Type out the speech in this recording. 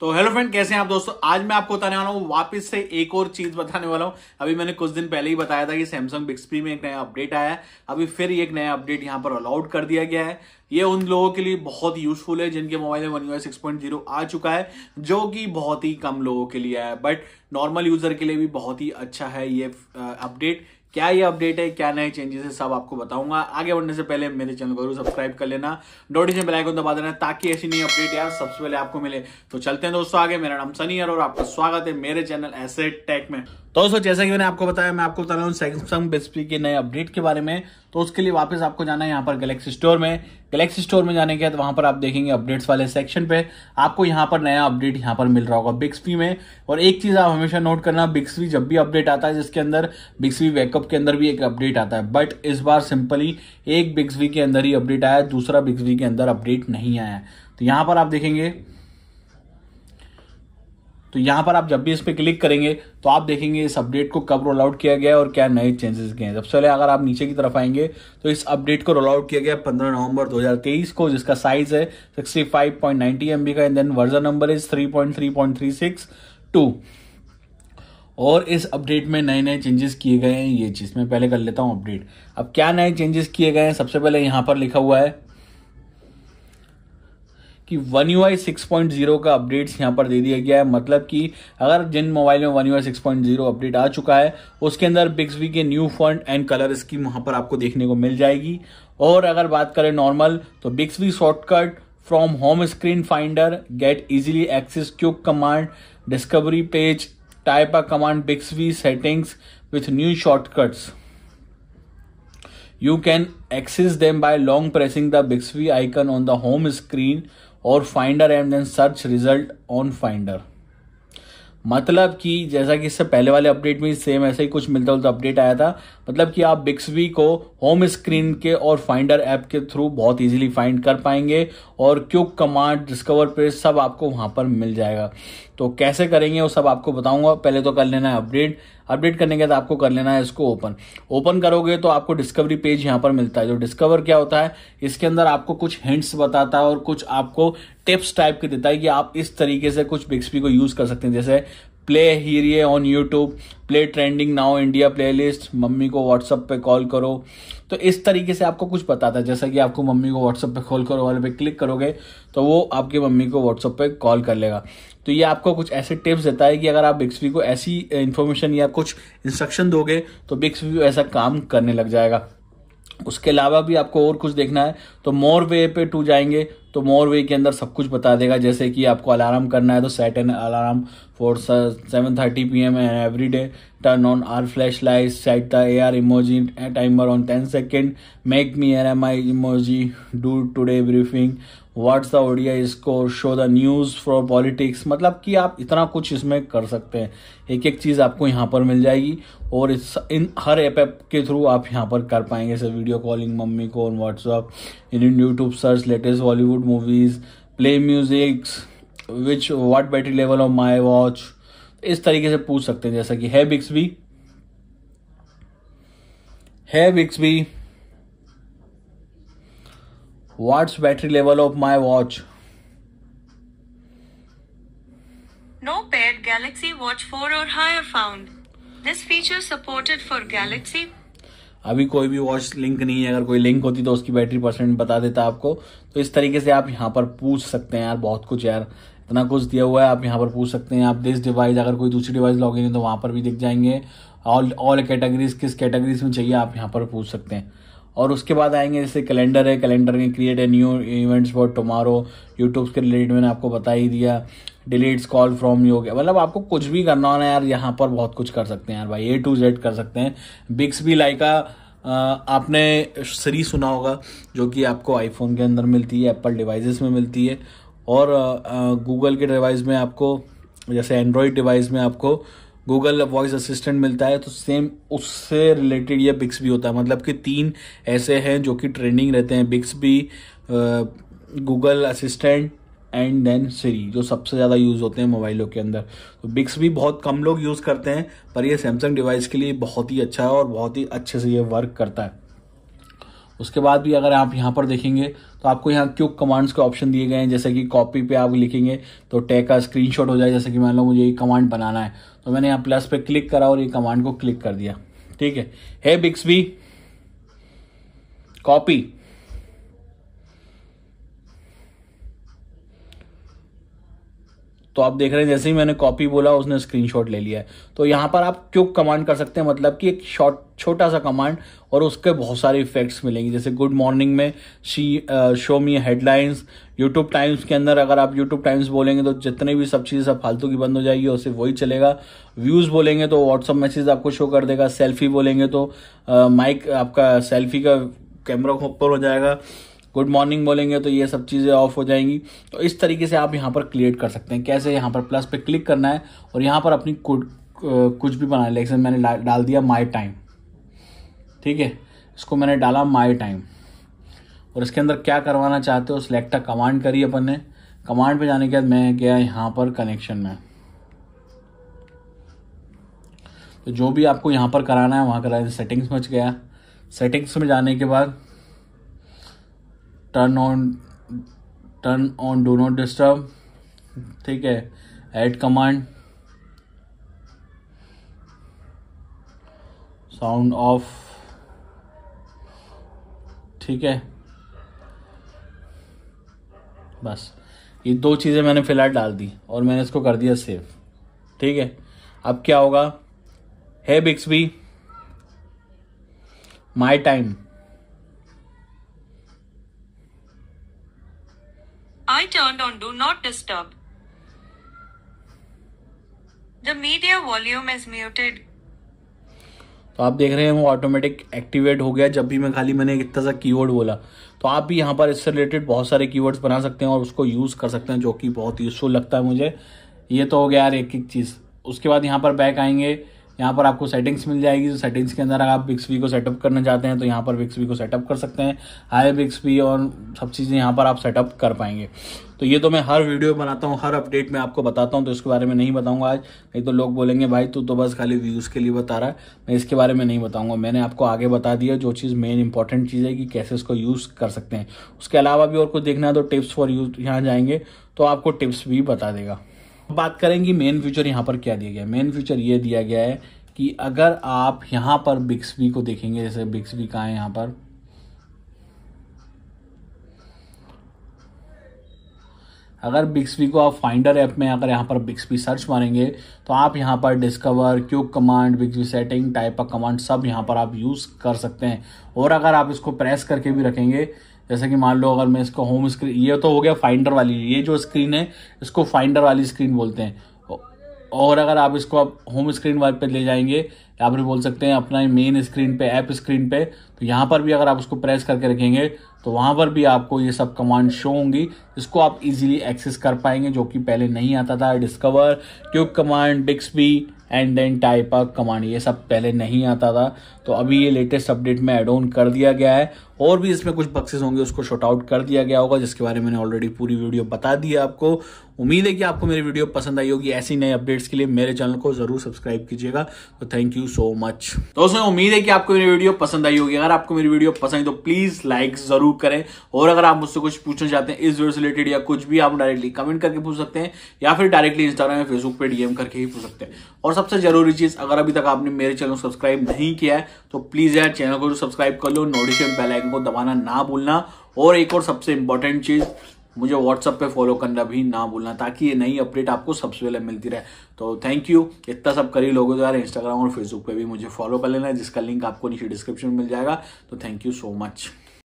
तो hello friend कैसे हैं आप दोस्तों आज मैं आपको बताने वाला हूँ वापस से एक और चीज बताने वाला हूँ अभी मैंने कुछ दिन पहले ही बताया था कि सैमसंग बिक्सपी में एक नया अपडेट आया है अभी फिर एक नया अपडेट यहाँ पर अलाउड कर दिया गया है ये उन लोगों के लिए बहुत यूजफुल है जिनके मोबाइल में one U six point zero आ चुका है जो कि बहुत ही कम लोगों के लिए है बट नॉर्मल यूजर के लिए भी बहुत ही अच्छा है ये अपडेट क्या ये अपडेट है क्या नए चेंजेस है सब आपको बताऊंगा आगे बढ़ने से पहले मेरे चैनल को सब्सक्राइब कर लेना नोटिफिकेशन बेल आइकन दबा देना ताकि ऐसी नई अपडेट यार सबसे पहले आपको मिले तो चलते हैं दोस्तों आगे मेरा नाम सनी और आपका स्वागत है मेरे चैनल एसेट टेक में तो दोस्तों जैसा कि मैंने आपको बताया मैं आपको बता रहा हूँ सैमसंग बेस्पी के नए अपडेट के बारे में तो उसके लिए वापस आपको जाना है यहाँ पर गैलेक्सी स्टोर में गैलेक्सी स्टोर में जाने के बाद वहाँ पर आप देखेंगे अपडेट्स वाले सेक्शन पे आपको यहाँ पर नया अपडेट यहाँ पर मिल रहा होगा बिक्सवी में और एक चीज़ आप हमेशा नोट करना बिक्सवी जब भी अपडेट आता है जिसके अंदर बिक्सवी बैकअप के अंदर भी एक अपडेट आता है बट इस बार सिंपली एक बिक्सवी के अंदर ही अपडेट आया दूसरा बिक्सवी के अंदर अपडेट नहीं आया तो यहाँ पर आप देखेंगे तो यहाँ पर आप जब भी इस पर क्लिक करेंगे तो आप देखेंगे इस अपडेट को कब रोल आउट किया गया और क्या नए चेंजेस किए हैं सबसे पहले अगर आप नीचे की तरफ आएंगे तो इस अपडेट को रोल आउट किया गया 15 नवंबर 2023 को जिसका साइज है 65.90 एमबी का and then version number is 3.3.362 और इस अपडेट में नए नए चेंजेस किए गए हैं ये चीज़ मैं पहले कर लेता हूँ अपडेट अब क्या नए चेंजेस किए गए हैं सबसे पहले यहाँ पर लिखा हुआ है कि one U I six point zero का अपडेट्स यहाँ पर दे दिया गया है मतलब कि अगर जिन मोबाइल में one U I six point zero update आ चुका है उसके अंदर बिक्सवी के new font and colour scheme वहाँ पर आपको देखने को मिल जाएगी और अगर बात करें नॉर्मल तो Bixby shortcut from home screen finder get easily access quick command discovery page type a command Bixby settings with new shortcuts You can access them by long pressing the Bixby icon on the home screen और finder and then search result on finder मतलब कि जैसा कि इससे पहले वाले update में same ऐसे ही कुछ मिलता जुलता अपडेट आया था मतलब कि आप बिक्सवी को होम स्क्रीन के और फाइंडर ऐप के थ्रू बहुत इजीली फाइंड कर पाएंगे और क्यूक कमांड डिस्कवर पेज सब आपको वहां पर मिल जाएगा तो कैसे करेंगे वो सब आपको बताऊंगा पहले तो कर लेना है अपडेट अपडेट करने के बाद आपको कर लेना है इसको ओपन ओपन करोगे तो आपको डिस्कवरी पेज यहाँ पर मिलता है जो डिस्कवर क्या होता है इसके अंदर आपको कुछ हिंट्स बताता है और कुछ आपको टिप्स टाइप के देता है कि आप इस तरीके से कुछ बिक्सपी को यूज कर सकते हैं जैसे play Heeriye on YouTube play trending now India playlist mummy को व्हाट्सअप पे कॉल करो तो इस तरीके से आपको कुछ पता था जैसा कि आपको मम्मी को व्हाट्सअप पे कॉल करो वाले पे क्लिक करोगे तो वो आपके मम्मी को व्हाट्सअप पे कॉल कर लेगा तो ये आपको कुछ ऐसे टिप्स देता है कि अगर आप बिक्सवी को ऐसी इन्फॉर्मेशन या कुछ इंस्ट्रक्शन दोगे तो बिक्सवी ऐसा काम करने लग जाएगा उसके अलावा भी आपको और कुछ देखना है तो मोर वे पे टू जाएंगे तो मोर वे के अंदर सब कुछ बता देगा जैसे कि आपको अलार्म करना है तो set an alarm for seven thirty P M and every day turn on our flash light set the A R emoji timer on ten second make me an M I emoji do today briefing what's the Odia score show the news for politics मतलब कि आप इतना कुछ इसमें कर सकते हैं एक एक चीज़ आपको यहाँ पर मिल जाएगी और इस इन हर ऐप ऐप के थ्रू आप यहाँ पर कर पाएंगे जैसे वीडियो कॉलिंग मम्मी को व्हाट्सअप you need youtube search latest hollywood movies play music which what battery level of my watch इस तरीके से पूछ सकते हैं जैसा कि है बिक्स भी है बिक्स भी what's battery level of my watch no pad Galaxy watch four और higher found this feature supported for Galaxy अभी कोई भी वॉच लिंक नहीं है अगर कोई लिंक होती तो उसकी बैटरी परसेंट बता देता आपको तो इस तरीके से आप यहाँ पर पूछ सकते हैं यार बहुत कुछ यार इतना कुछ दिया हुआ है आप यहाँ पर पूछ सकते हैं आप दिस डिवाइस अगर कोई दूसरी डिवाइस इन है तो वहाँ पर भी दिख जाएंगे ऑल ऑल कैटेगरीज किस कैटेगरीज में चाहिए आप यहाँ पर पूछ सकते हैं और उसके बाद आएंगे जैसे कैलेंडर है कैलेंडर में create a new events for tomorrow YouTube के रिलेटेड मैंने आपको बता ही दिया डिलीट्स कॉल फ्रॉम योग मतलब आपको कुछ भी करना होना यार यहाँ पर बहुत कुछ कर सकते हैं यार भाई ए टू जेड कर सकते हैं बिक्स भी लाइका आपने सरी सुना होगा जो कि आपको आईफोन के अंदर मिलती है एप्पल डिवाइसेस में मिलती है और गूगल के डिवाइस में आपको जैसे एंड्रॉयड डिवाइस में आपको गूगल वॉइस असिस्टेंट मिलता है तो सेम उससे रिलेटेड यह बिक्स भी होता है मतलब कि तीन ऐसे हैं जो कि ट्रेंडिंग रहते हैं बिक्स भी Google assistant and then Siri जो सबसे ज़्यादा यूज़ होते हैं मोबाइलों के अंदर तो बिक्स भी बहुत कम लोग यूज़ करते हैं पर ये सैमसंग डिवाइस के लिए बहुत ही अच्छा है और बहुत ही अच्छे से ये वर्क करता है उसके बाद भी अगर आप यहाँ पर देखेंगे तो आपको यहाँ क्यूक कमांड्स के ऑप्शन दिए गए हैं जैसे कि कॉपी पे आप लिखेंगे तो टैग का स्क्रीनशॉट हो जाए जैसे कि मान लो मुझे ये कमांड बनाना है तो मैंने यहाँ प्लस पे क्लिक करा और ये कमांड को क्लिक कर दिया ठीक है है बिक्स भी कॉपी तो आप देख रहे हैं जैसे ही मैंने कॉपी बोला उसने स्क्रीनशॉट ले लिया है तो यहाँ पर आप क्यूक कमांड कर सकते हैं मतलब कि एक शॉर्ट छोटा सा कमांड और उसके बहुत सारे इफेक्ट्स मिलेंगे जैसे गुड मॉर्निंग में she show me headlines YouTube times के अंदर अगर आप यूट्यूब टाइम्स बोलेंगे तो जितने भी सब चीज़ें सब फालतू की बंद हो जाएगी और सिर्फ वही चलेगा व्यूज़ बोलेंगे तो व्हाट्सअप मैसेज आपको शो कर देगा सेल्फी बोलेंगे तो माइक uh, आपका सेल्फी का कैमरा ऊपर हो जाएगा गुड मॉर्निंग बोलेंगे तो ये सब चीज़ें ऑफ हो जाएंगी तो इस तरीके से आप यहाँ पर क्रिएट कर सकते हैं कैसे यहाँ पर प्लस पे क्लिक करना है और यहाँ पर अपनी कुड कुछ भी बनाना है लेकिन मैंने डाल दिया माई टाइम ठीक है इसको मैंने डाला माई टाइम और इसके अंदर क्या करवाना चाहते हो सिलेक्ट कमांड करी अपन ने कमांड पे जाने के बाद मैं गया यहाँ पर कनेक्शन में तो जो भी आपको यहाँ पर कराना है वहाँ कराया सेटिंग्स में गया सेटिंग्स में जाने के बाद turn on turn on do not disturb ठीक है एड कमांड साउंड ऑफ ठीक है बस ये दो चीज़ें मैंने फ़िलहाल डाल दी और मैंने इसको कर दिया सेव ठीक है अब क्या होगा है बिक्स भी my time turned on Do Not Disturb. The media volume is muted. तो आप देख रहे हैं वो ऑटोमेटिक एक्टिवेट हो गया जब भी मैं खाली मैंने इतना सा कीवर्ड बोला तो आप भी यहाँ पर इससे रिलेटेड बहुत सारे कीवर्ड्स बना सकते हैं और उसको यूज़ कर सकते हैं जो कि बहुत यूजफुल लगता है मुझे ये तो हो गया यार एक एक चीज़ उसके बाद यहाँ पर बैक आएंगे यहाँ पर आपको सेटिंग्स मिल जाएगी तो सेटिंग्स के अंदर अगर आप विक्सवी को सेटअप करना चाहते हैं तो यहाँ पर विक्सवी को सेटअप कर सकते हैं हाई विक्सवी और सब चीज़ें यहाँ पर आप सेटअप कर पाएंगे तो ये तो मैं हर वीडियो बनाता हूँ हर अपडेट में आपको बताता हूँ तो इसके बारे में नहीं बताऊँगा आज नहीं तो लोग बोलेंगे भाई तू तो बस खाली व्यूज़ के लिए बता रहा है मैं इसके बारे में नहीं बताऊँगा मैंने आपको आगे बता दिया जो चीज़ मेन इंपॉर्टेंट चीज़ है कि कैसे इसको यूज़ कर सकते हैं उसके अलावा भी और कुछ देखना है तो टिप्स फॉर यूज यहाँ जाएंगे तो आपको टिप्स भी बता देगा बात करेंगे मेन फ्यूचर यहाँ पर क्या दिया गया है मेन फ्यूचर ये दिया गया है कि अगर आप यहाँ पर बिक्सवी को देखेंगे जैसे बिक्सवी कहाँ है यहाँ पर अगर बिक्सवी को आप फाइंडर ऐप में अगर यहाँ पर बिक्सवी सर्च मारेंगे तो आप यहाँ पर discover quick command Bixby setting type of command सब यहाँ पर आप यूज़ कर सकते हैं और अगर आप इसको प्रेस करके भी रखेंगे जैसे कि मान लो अगर मैं इसको होम स्क्रीन ये तो हो गया फाइंडर वाली ये जो स्क्रीन है इसको फाइंडर वाली स्क्रीन बोलते हैं और अगर आप इसको आप होम स्क्रीन वाले पे ले जाएंगे आप भी बोल सकते हैं अपना मेन स्क्रीन पे ऐप स्क्रीन पे तो यहाँ पर भी अगर आप उसको प्रेस करके रखेंगे तो वहाँ पर भी आपको ये सब कमांड शो होंगी इसको आप इजीली एक्सेस कर पाएंगे जो कि पहले नहीं आता था discover tube command Bixby and then type a command ये सब पहले नहीं आता था तो अभी ये लेटेस्ट अपडेट में एड ऑन कर दिया गया है और भी इसमें कुछ बक्सेस होंगे उसको शॉर्ट आउट कर दिया गया होगा जिसके बारे में मैंने ऑलरेडी पूरी वीडियो बता दी है आपको उम्मीद है कि आपको मेरी वीडियो पसंद आई होगी ऐसी नए अपडेट्स के लिए मेरे चैनल को जरूर सब्सक्राइब कीजिएगा तो थैंक यू सो मच दोस्तों उम्मीद है कि आपको मेरी वीडियो पसंद आई होगी अगर आपको मेरी वीडियो पसंद आई तो प्लीज लाइक जरूर करें और अगर आप मुझसे कुछ पूछना चाहते हैं इस वीडियो से रिलेटेड या कुछ भी आप डायरेक्टली कमेंट करके पूछ सकते हैं या फिर डायरेक्टली इंस्टाग्राम या फेसबुक पर डीएम करके ही पूछ सकते हैं और सबसे जरूरी चीज अगर अभी तक आपने मेरे चैनल को सब्सक्राइब नहीं किया है तो प्लीज यार चैनल को सब्सक्राइब कर लो नोटिफिकेशन बेल बेलाइकन को दबाना ना भूलना और एक और सबसे इंपॉर्टेंट चीज़ मुझे व्हाट्सअप पे फॉलो करना भी ना भूलना ताकि ये नई अपडेट आपको सबसे पहले मिलती रहे तो थैंक यू इतना सब करी लोगों तो द्वारा इंस्टाग्राम और फेसबुक पे भी मुझे फॉलो कर लेना जिसका लिंक आपको नीचे डिस्क्रिप्शन में मिल जाएगा तो थैंक यू सो मच